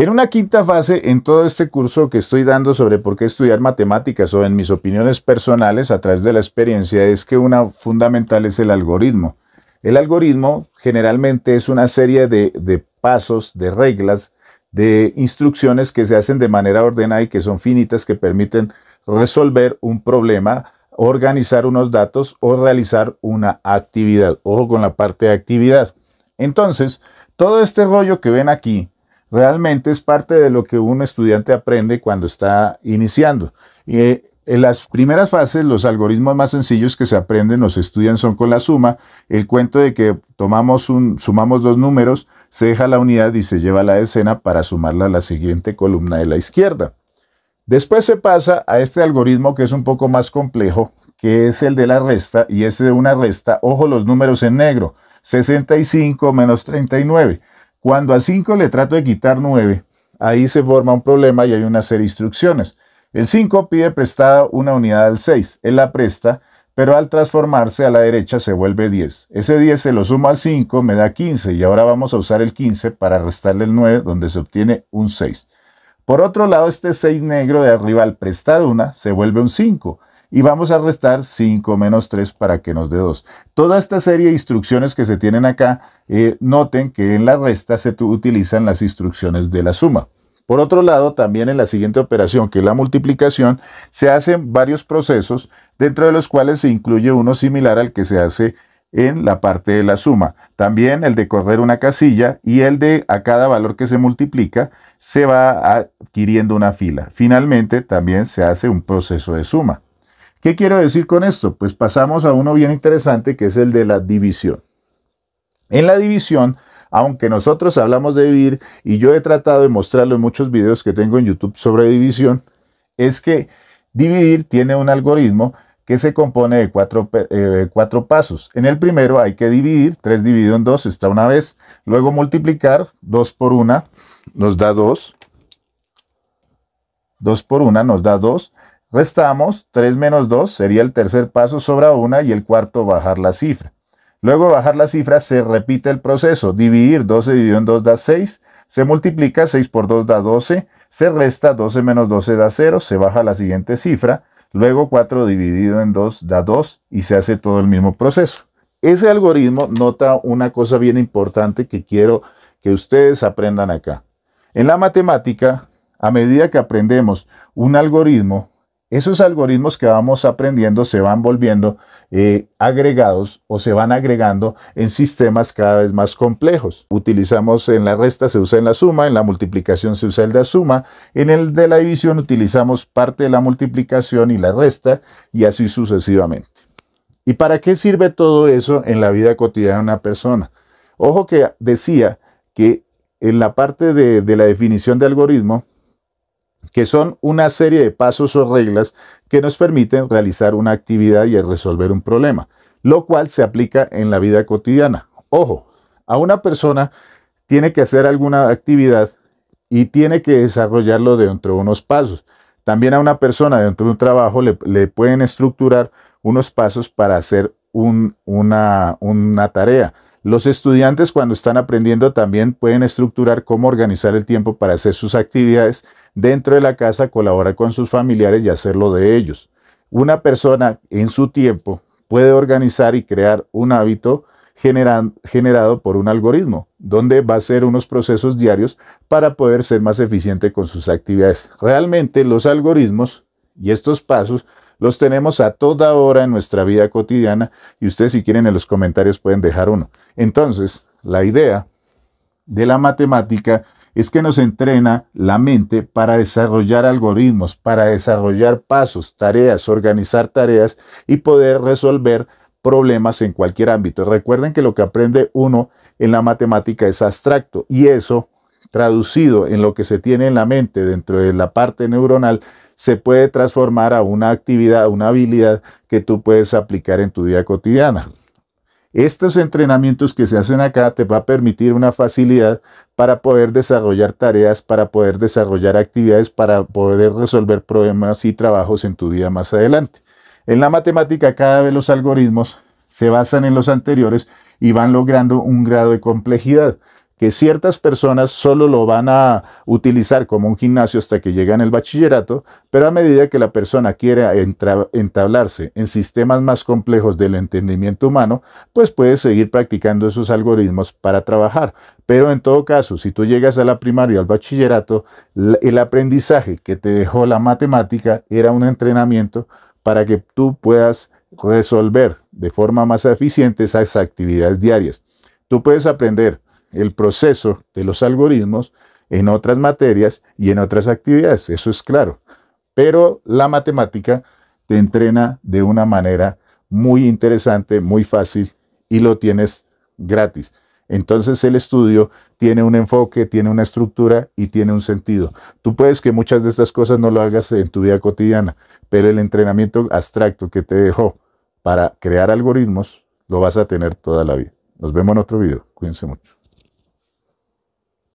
En una quinta fase, en todo este curso que estoy dando sobre por qué estudiar matemáticas o en mis opiniones personales a través de la experiencia, es que una fundamental es el algoritmo. El algoritmo generalmente es una serie de, pasos, de reglas, de instrucciones que se hacen de manera ordenada y que son finitas, que permiten resolver un problema, organizar unos datos o realizar una actividad. Ojo con la parte de actividad. Entonces, todo este rollo que ven aquí, realmente es parte de lo que un estudiante aprende cuando está iniciando. Y, eh, en las primeras fases, los algoritmos más sencillos que se aprenden o se estudian son con la suma. El cuento de que tomamos un, sumamos dos números, se deja la unidad y se lleva la decena para sumarla a la siguiente columna de la izquierda. Después se pasa a este algoritmo que es un poco más complejo, que es el de la resta, y es de una resta, ojo los números en negro, 65 menos 39. Cuando a 5 le trato de quitar 9, ahí se forma un problema y hay una serie de instrucciones. El 5 pide prestada una unidad al 6, él la presta, pero al transformarse a la derecha se vuelve 10. Ese 10 se lo sumo al 5, me da 15 y ahora vamos a usar el 15 para restarle el 9 donde se obtiene un 6. Por otro lado, este 6 negro de arriba al prestar una se vuelve un 5 y vamos a restar 5 menos 3 para que nos dé 2. Toda esta serie de instrucciones que se tienen acá, eh, noten que en la resta se utilizan las instrucciones de la suma. Por otro lado, también en la siguiente operación, que es la multiplicación, se hacen varios procesos, dentro de los cuales se incluye uno similar al que se hace en la parte de la suma. También el de correr una casilla y el de a cada valor que se multiplica se va adquiriendo una fila. Finalmente, también se hace un proceso de suma. ¿Qué quiero decir con esto? Pues pasamos a uno bien interesante que es el de la división. En la división, aunque nosotros hablamos de dividir, y yo he tratado de mostrarlo en muchos videos que tengo en YouTube sobre división, es que dividir tiene un algoritmo que se compone de cuatro, eh, pasos. En el primero hay que dividir, 3 dividido en 2 está una vez, luego multiplicar 2 por 1 nos da 2, 2 por 1 nos da 2, Restamos, 3 menos 2 sería el tercer paso, sobra 1 y el cuarto bajar la cifra. Luego bajar la cifra se repite el proceso, dividir 12 dividido en 2 da 6, se multiplica 6 por 2 da 12, se resta 12 menos 12 da 0, se baja la siguiente cifra, luego 4 dividido en 2 da 2 y se hace todo el mismo proceso. Ese algoritmo nota una cosa bien importante que quiero que ustedes aprendan acá. En la matemática, a medida que aprendemos un algoritmo, esos algoritmos que vamos aprendiendo se van volviendo eh, agregados o se van agregando en sistemas cada vez más complejos. Utilizamos en la resta, se usa en la suma, en la multiplicación se usa el de la suma, en el de la división utilizamos parte de la multiplicación y la resta y así sucesivamente. ¿Y para qué sirve todo eso en la vida cotidiana de una persona? Ojo que decía que en la parte de la definición de algoritmo que son una serie de pasos o reglas que nos permiten realizar una actividad y resolver un problema, lo cual se aplica en la vida cotidiana. Ojo, a una persona tiene que hacer alguna actividad y tiene que desarrollarlo dentro de unos pasos. También a una persona dentro de un trabajo le, pueden estructurar unos pasos para hacer una tarea los estudiantes cuando están aprendiendo también pueden estructurar cómo organizar el tiempo para hacer sus actividades dentro de la casa, colaborar con sus familiares y hacerlo de ellos. Una persona en su tiempo puede organizar y crear un hábito generado por un algoritmo, donde va a hacer unos procesos diarios para poder ser más eficiente con sus actividades. Realmente los algoritmos y estos pasos los tenemos a toda hora en nuestra vida cotidiana y ustedes si quieren en los comentarios pueden dejar uno. Entonces, la idea de la matemática es que nos entrena la mente para desarrollar algoritmos, para desarrollar pasos, tareas, organizar tareas y poder resolver problemas en cualquier ámbito. Recuerden que lo que aprende uno en la matemática es abstracto y eso traducido en lo que se tiene en la mente dentro de la parte neuronal se puede transformar a una actividad, a una habilidad que tú puedes aplicar en tu vida cotidiana. Estos entrenamientos que se hacen acá te va a permitir una facilidad para poder desarrollar tareas, para poder desarrollar actividades, para poder resolver problemas y trabajos en tu vida más adelante. En la matemática cada vez los algoritmos se basan en los anteriores y van logrando un grado de complejidad que ciertas personas solo lo van a utilizar como un gimnasio hasta que llegan al bachillerato, pero a medida que la persona quiera entablarse en sistemas más complejos del entendimiento humano, pues puede seguir practicando esos algoritmos para trabajar. Pero en todo caso, si tú llegas a la primaria o al bachillerato, el aprendizaje que te dejó la matemática era un entrenamiento para que tú puedas resolver de forma más eficiente esas actividades diarias. Tú puedes aprender el proceso de los algoritmos en otras materias y en otras actividades, eso es claro. Pero la matemática te entrena de una manera muy interesante, muy fácil y lo tienes gratis. Entonces el estudio tiene un enfoque, tiene una estructura y tiene un sentido. Tú puedes que muchas de estas cosas no lo hagas en tu vida cotidiana, pero el entrenamiento abstracto que te dejó para crear algoritmos lo vas a tener toda la vida. Nos vemos en otro video. Cuídense mucho.